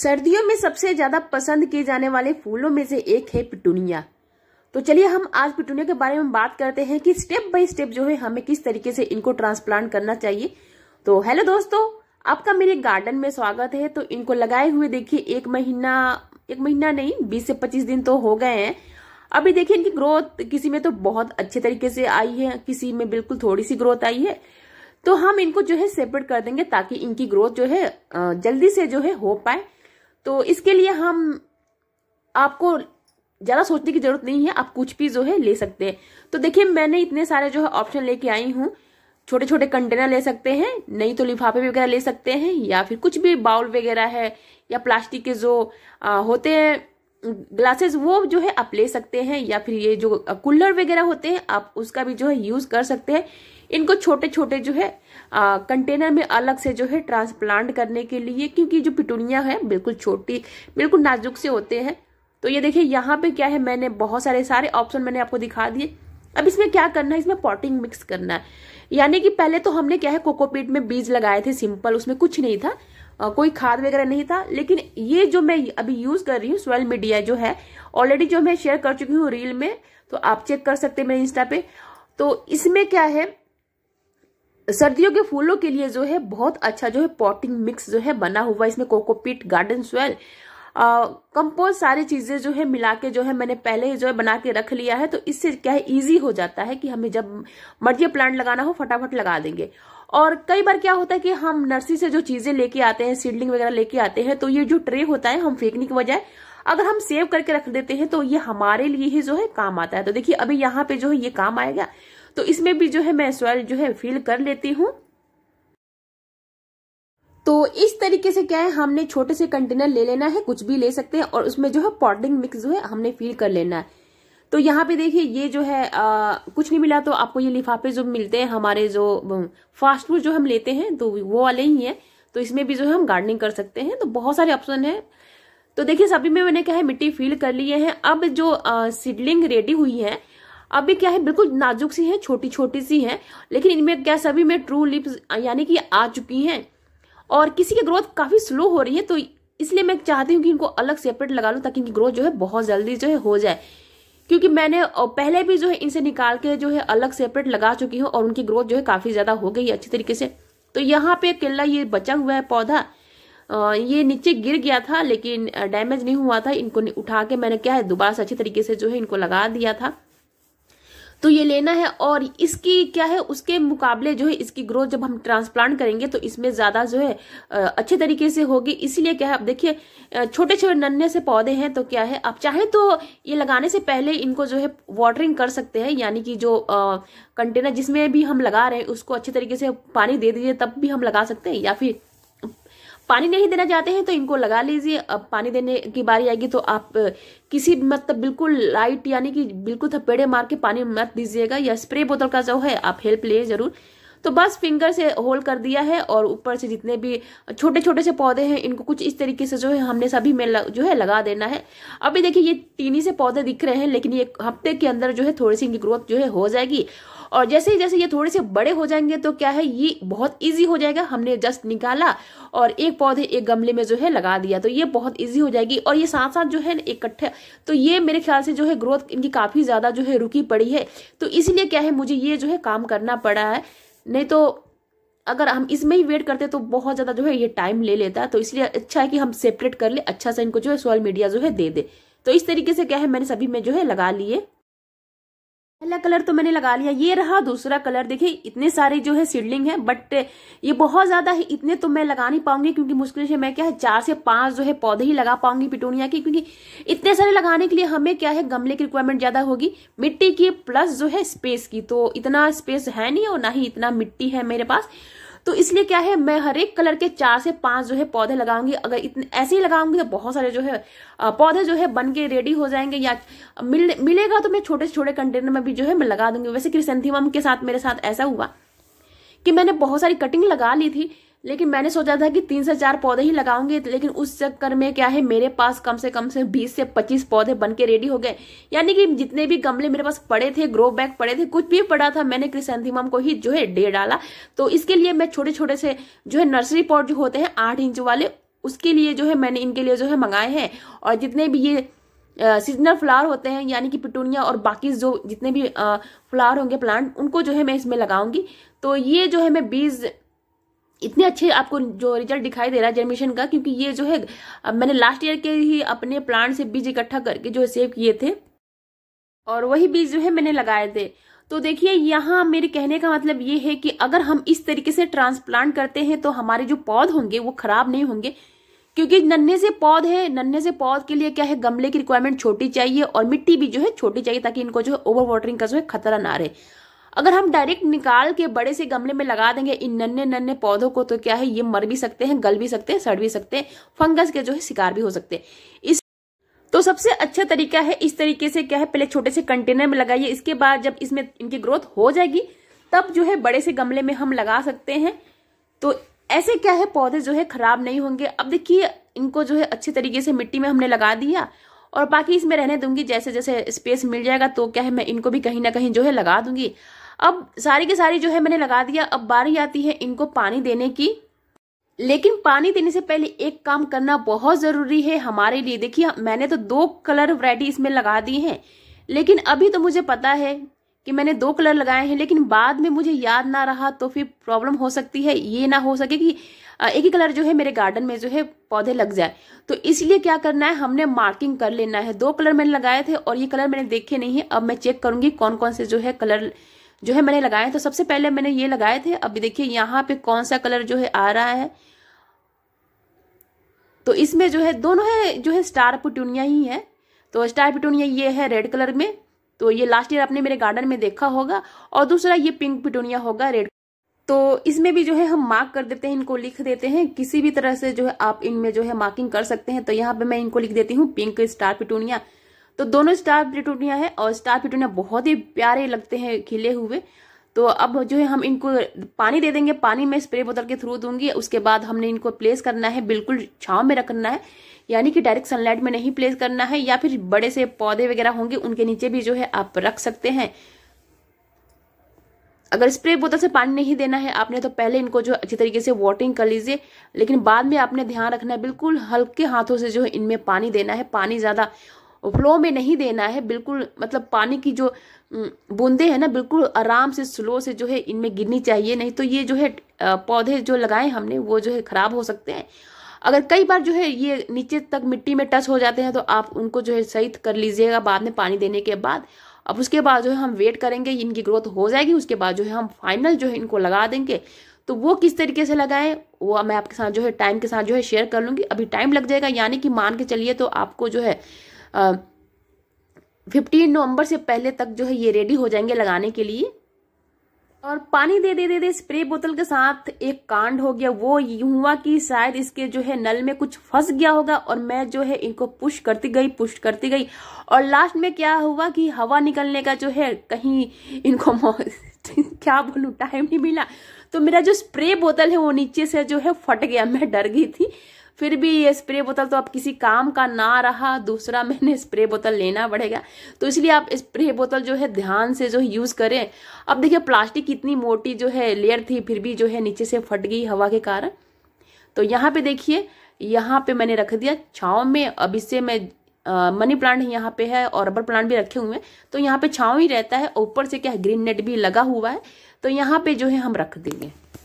सर्दियों में सबसे ज्यादा पसंद किए जाने वाले फूलों में से एक है पिटूनिया तो चलिए हम आज पिटूनिया के बारे में बात करते हैं कि स्टेप बाय स्टेप जो है हमें किस तरीके से इनको ट्रांसप्लांट करना चाहिए तो हेलो दोस्तों आपका मेरे गार्डन में स्वागत है तो इनको लगाए हुए देखिए एक महीना एक महीना नहीं बीस से पच्चीस दिन तो हो गए हैं अभी देखिए इनकी ग्रोथ किसी में तो बहुत अच्छे तरीके से आई है किसी में बिल्कुल थोड़ी सी ग्रोथ आई है तो हम इनको जो है सेपरेट कर देंगे ताकि इनकी ग्रोथ जो है जल्दी से जो है हो पाए तो इसके लिए हम आपको ज़्यादा सोचने की ज़रूरत नहीं है आप कुछ भी जो है ले सकते हैं तो देखिए मैंने इतने सारे जो है ऑप्शन लेके आई हूँ छोटे छोटे कंटेनर ले सकते हैं नहीं तो लिफाफे वगैरह ले सकते हैं या फिर कुछ भी बाउल वगैरह है या प्लास्टिक के जो आ, होते हैं ग्लासेस वो जो है आप ले सकते हैं या फिर ये जो कूलर वगैरह होते हैं आप उसका भी जो है यूज कर सकते हैं इनको छोटे छोटे जो है आ, कंटेनर में अलग से जो है ट्रांसप्लांट करने के लिए क्योंकि जो पिटूनिया है बिल्कुल छोटी बिल्कुल नाजुक से होते हैं तो ये देखिए यहाँ पे क्या है मैंने बहुत सारे सारे ऑप्शन मैंने आपको दिखा दिए अब इसमें क्या करना है इसमें पॉटिंग मिक्स करना है यानी कि पहले तो हमने क्या है कोकोपीट में बीज लगाए थे सिंपल उसमें कुछ नहीं था कोई खाद वगैरह नहीं था लेकिन ये जो मैं अभी यूज कर रही हूँ सोयल मीडिया जो है ऑलरेडी जो मैं शेयर कर चुकी हूँ रील में तो आप चेक कर सकते हैं मेरे इंस्टा पे तो इसमें क्या है सर्दियों के फूलों के लिए जो है बहुत अच्छा जो है पॉटिंग मिक्स जो है बना हुआ इसमें कोकोपीट गार्डन सोयल कंपोज सारी चीजें जो है मिला के जो है मैंने पहले ही जो है बना के रख लिया है तो इससे क्या है इजी हो जाता है कि हमें जब मर्जी प्लांट लगाना हो फटाफट लगा देंगे और कई बार क्या होता है कि हम नर्सरी से जो चीजें लेके आते हैं सीडलिंग वगैरह लेके आते हैं तो ये जो ट्रे होता है हम फेंकने की बजाय अगर हम सेव करके रख देते हैं तो ये हमारे लिए ही जो है काम आता है तो देखिए अभी यहाँ पे जो है ये काम आएगा तो इसमें भी जो है मैं सॉइल जो है फिल कर लेती हूँ तो इस तरीके से क्या है हमने छोटे से कंटेनर ले लेना है कुछ भी ले सकते हैं और उसमें जो है पॉडिंग मिक्स जो है हमने फिल कर लेना है तो यहाँ पे देखिए ये जो है आ, कुछ नहीं मिला तो आपको ये लिफाफे जो मिलते हैं हमारे जो फास्ट फूड जो हम लेते हैं तो वो वाले ही हैं तो इसमें भी जो है हम गार्डनिंग कर सकते हैं तो बहुत सारे ऑप्शन हैं तो देखिए सभी में मैंने क्या है मिट्टी फील कर लिए हैं अब जो सीडलिंग रेडी हुई है अब क्या है बिल्कुल नाजुक सी है छोटी छोटी सी है लेकिन इनमें क्या सभी में ट्रू लिप यानी कि आ चुकी हैं और किसी की ग्रोथ काफ़ी स्लो हो रही है तो इसलिए मैं चाहती हूँ कि इनको अलग सेपरेट लगा लूँ ताकि इनकी ग्रोथ जो है बहुत जल्दी जो है हो जाए क्योंकि मैंने पहले भी जो है इनसे निकाल के जो है अलग सेपरेट लगा चुकी हूँ और उनकी ग्रोथ जो है काफ़ी ज़्यादा हो गई है अच्छी तरीके से तो यहाँ पे केला ये बचा हुआ है पौधा ये नीचे गिर गया था लेकिन डैमेज नहीं हुआ था इनको उठा के मैंने क्या है दोबारा से अच्छी तरीके से जो है इनको लगा दिया था तो ये लेना है और इसकी क्या है उसके मुकाबले जो है इसकी ग्रोथ जब हम ट्रांसप्लांट करेंगे तो इसमें ज़्यादा जो है अच्छे तरीके से होगी इसीलिए क्या है आप देखिए छोटे छोटे नन्हे से पौधे हैं तो क्या है आप चाहें तो ये लगाने से पहले इनको जो है वाटरिंग कर सकते हैं यानी कि जो कंटेनर जिसमें भी हम लगा रहे हैं उसको अच्छे तरीके से पानी दे दीजिए तब भी हम लगा सकते हैं या फिर पानी नहीं देना चाहते हैं तो इनको लगा लीजिए अब पानी देने की बारी आएगी तो आप किसी मतलब बिल्कुल लाइट यानी कि बिल्कुल थपेड़े मार के पानी मत दीजिएगा या स्प्रे बोतल का जो है आप हेल्प लिए जरूर तो बस फिंगर से होल्ड कर दिया है और ऊपर से जितने भी छोटे छोटे से पौधे हैं इनको कुछ इस तरीके से जो है हमने सभी में लग, जो है लगा देना है अभी देखिए ये ही से पौधे दिख रहे हैं लेकिन ये हफ्ते के अंदर जो है थोड़ी सी इनकी ग्रोथ जो है हो जाएगी और जैसे ही जैसे ये थोड़े से बड़े हो जाएंगे तो क्या है ये बहुत ईजी हो जाएगा हमने जस्ट निकाला और एक पौधे एक गमले में जो है लगा दिया तो ये बहुत ईजी हो जाएगी और ये साथ साथ जो है इकट्ठे तो ये मेरे ख्याल से जो है ग्रोथ इनकी काफ़ी ज़्यादा जो है रुकी पड़ी है तो इसीलिए क्या है मुझे ये जो है काम करना पड़ा है नहीं तो अगर हम इसमें ही वेट करते तो बहुत ज़्यादा जो है ये टाइम ले लेता तो इसलिए अच्छा है कि हम सेपरेट कर ले अच्छा सा इनको जो है सोयल मीडिया जो है दे दे तो इस तरीके से क्या है मैंने सभी में जो है लगा लिए पहला कलर तो मैंने लगा लिया ये रहा दूसरा कलर देखिए इतने सारे जो है सीडलिंग है बट ये बहुत ज्यादा है इतने तो मैं लगा नहीं पाऊंगी क्योंकि मुश्किल से मैं क्या है चार से पांच जो है पौधे ही लगा पाऊंगी पिटोनिया के क्योंकि इतने सारे लगाने के लिए हमें क्या है गमले की रिक्वायरमेंट ज्यादा होगी मिट्टी की प्लस जो है स्पेस की तो इतना स्पेस है नहीं और ना ही इतना मिट्टी है मेरे पास तो इसलिए क्या है मैं हर एक कलर के चार से पांच जो है पौधे लगाऊंगी अगर इतने ऐसे ही लगाऊंगी तो बहुत सारे जो है पौधे जो है बन के रेडी हो जाएंगे या मिल, मिलेगा तो मैं छोटे छोटे कंटेनर में भी जो है मैं लगा दूंगी वैसे क्रिसेंथीम के साथ मेरे साथ ऐसा हुआ कि मैंने बहुत सारी कटिंग लगा ली थी लेकिन मैंने सोचा था कि तीन से चार पौधे ही लगाऊंगी लेकिन उस चक्कर में क्या है मेरे पास कम से कम से बीस से पच्चीस पौधे बन के रेडी हो गए यानी कि जितने भी गमले मेरे पास पड़े थे ग्रो बैग पड़े थे कुछ भी पड़ा था मैंने क्रिसेंथिमम को ही जो है डे डाला तो इसके लिए मैं छोटे छोटे से जो है नर्सरी पॉट जो होते हैं आठ इंच वाले उसके लिए जो है मैंने इनके लिए जो है मंगाए हैं और जितने भी ये सीजनल फ्लावर होते हैं यानी कि पिटूनिया और बाकी जो जितने भी फ्लावर होंगे प्लांट उनको जो है मैं इसमें लगाऊंगी तो ये जो है मैं बीज इतने अच्छे आपको जो रिजल्ट दिखाई दे रहा है जर्मिशन का क्योंकि ये जो है अब मैंने लास्ट ईयर के ही अपने प्लांट से बीज इकट्ठा करके जो सेव किए थे और वही बीज जो है मैंने लगाए थे तो देखिए यहाँ मेरे कहने का मतलब ये है कि अगर हम इस तरीके से ट्रांसप्लांट करते हैं तो हमारे जो पौध होंगे वो खराब नहीं होंगे क्योंकि नन्हे से पौध है नन्हे से पौध के लिए क्या है गमले की रिक्वायरमेंट छोटी चाहिए और मिट्टी भी जो है छोटी चाहिए ताकि इनको जो है ओवर वाटरिंग का जो है खतरा ना रहे अगर हम डायरेक्ट निकाल के बड़े से गमले में लगा देंगे इन नन्हे नन्हे पौधों को तो क्या है ये मर भी सकते हैं गल भी सकते हैं सड़ भी सकते हैं फंगस के जो है शिकार भी हो सकते हैं इस तो सबसे अच्छा तरीका है इस तरीके से क्या है पहले छोटे से कंटेनर में लगाइए इसके बाद जब इसमें इनकी ग्रोथ हो जाएगी तब जो है बड़े से गमले में हम लगा सकते हैं तो ऐसे क्या है पौधे जो है खराब नहीं होंगे अब देखिए इनको जो है अच्छे तरीके से मिट्टी में हमने लगा दिया और बाकी इसमें रहने दूंगी जैसे जैसे स्पेस मिल जाएगा तो क्या है मैं इनको भी कहीं ना कहीं जो है लगा दूंगी अब सारी की सारी जो है मैंने लगा दिया अब बारी आती है इनको पानी देने की लेकिन पानी देने से पहले एक काम करना बहुत जरूरी है हमारे लिए देखिए मैंने तो दो कलर वरायटी इसमें लगा दी है लेकिन अभी तो मुझे पता है कि मैंने दो कलर लगाए हैं लेकिन बाद में मुझे याद ना रहा तो फिर प्रॉब्लम हो सकती है ये ना हो सके कि एक ही कलर जो है मेरे गार्डन में जो है पौधे लग जाए तो इसलिए क्या करना है हमने मार्किंग कर लेना है दो कलर मैंने लगाए थे और ये कलर मैंने देखे नहीं है अब मैं चेक करूंगी कौन कौन से जो है कलर जो है मैंने लगाए तो सबसे पहले मैंने ये लगाए थे अभी देखिए यहाँ पे कौन सा कलर जो है आ रहा है तो इसमें जो है दोनों है जो है स्टार पिटूनिया ही है तो स्टार पिटूनिया ये है रेड कलर में तो ये लास्ट ईयर आपने मेरे गार्डन में देखा होगा और दूसरा ये पिंक पिटूनिया होगा रेड तो इसमें भी जो है हम मार्क कर देते हैं इनको लिख देते हैं किसी भी तरह से जो है आप इनमें जो है मार्किंग कर सकते हैं तो यहाँ पे मैं इनको लिख देती हूँ पिंक स्टार पिटूनिया तो दोनों स्टार पिटूनिया है और स्टार पिटूनिया बहुत ही प्यारे लगते हैं खिले हुए तो अब जो है हम इनको पानी दे देंगे पानी में स्प्रे बोतल के थ्रू दूंगी उसके बाद हमने इनको प्लेस करना है बिल्कुल छाव में रखना है यानी कि डायरेक्ट सनलाइट में नहीं प्लेस करना है या फिर बड़े से पौधे वगैरह होंगे उनके नीचे भी जो है आप रख सकते हैं अगर स्प्रे बोतल से पानी नहीं देना है आपने तो पहले इनको जो अच्छी तरीके से वॉटरिंग कर लीजिए लेकिन बाद में आपने ध्यान रखना है बिल्कुल हल्के हाथों से जो है इनमें पानी देना है पानी ज़्यादा फ्लो में नहीं देना है बिल्कुल मतलब पानी की जो बूंदे है ना बिल्कुल आराम से स्लो से जो है इनमें गिरनी चाहिए नहीं तो ये जो है पौधे जो लगाए हमने वो जो है खराब हो सकते हैं अगर कई बार जो है ये नीचे तक मिट्टी में टच हो जाते हैं तो आप उनको जो है सही कर लीजिएगा बाद में पानी देने के बाद अब उसके बाद जो है हम वेट करेंगे इनकी ग्रोथ हो जाएगी उसके बाद जो है हम फाइनल जो है इनको लगा देंगे तो वो किस तरीके से लगाएं वो मैं आपके साथ जो है टाइम के साथ जो है शेयर कर लूँगी अभी टाइम लग जाएगा यानी कि मान के चलिए तो आपको जो है फिफ्टीन नवंबर से पहले तक जो है ये रेडी हो जाएंगे लगाने के लिए और पानी दे दे दे दे स्प्रे बोतल के साथ एक कांड हो गया वो हुआ कि शायद इसके जो है नल में कुछ फंस गया होगा और मैं जो है इनको पुश करती गई पुश करती गई और लास्ट में क्या हुआ कि हवा निकलने का जो है कहीं इनको क्या बोलूँ टाइम नहीं मिला तो मेरा जो स्प्रे बोतल है वो नीचे से जो है फट गया मैं डर गई थी फिर भी ये स्प्रे बोतल तो अब किसी काम का ना रहा दूसरा मैंने स्प्रे बोतल लेना पड़ेगा तो इसलिए आप स्प्रे बोतल जो है ध्यान से जो यूज़ करें अब देखिए प्लास्टिक इतनी मोटी जो है लेयर थी फिर भी जो है नीचे से फट गई हवा के कारण तो यहाँ पे देखिए यहाँ पे मैंने रख दिया छाँव में अब इससे मैं मनी प्लांट यहाँ पे है और रबर प्लांट भी रखे हुए हैं तो यहाँ पे छाव ही रहता है ऊपर से क्या ग्रीन नेट भी लगा हुआ है तो यहाँ पे जो है हम रख देंगे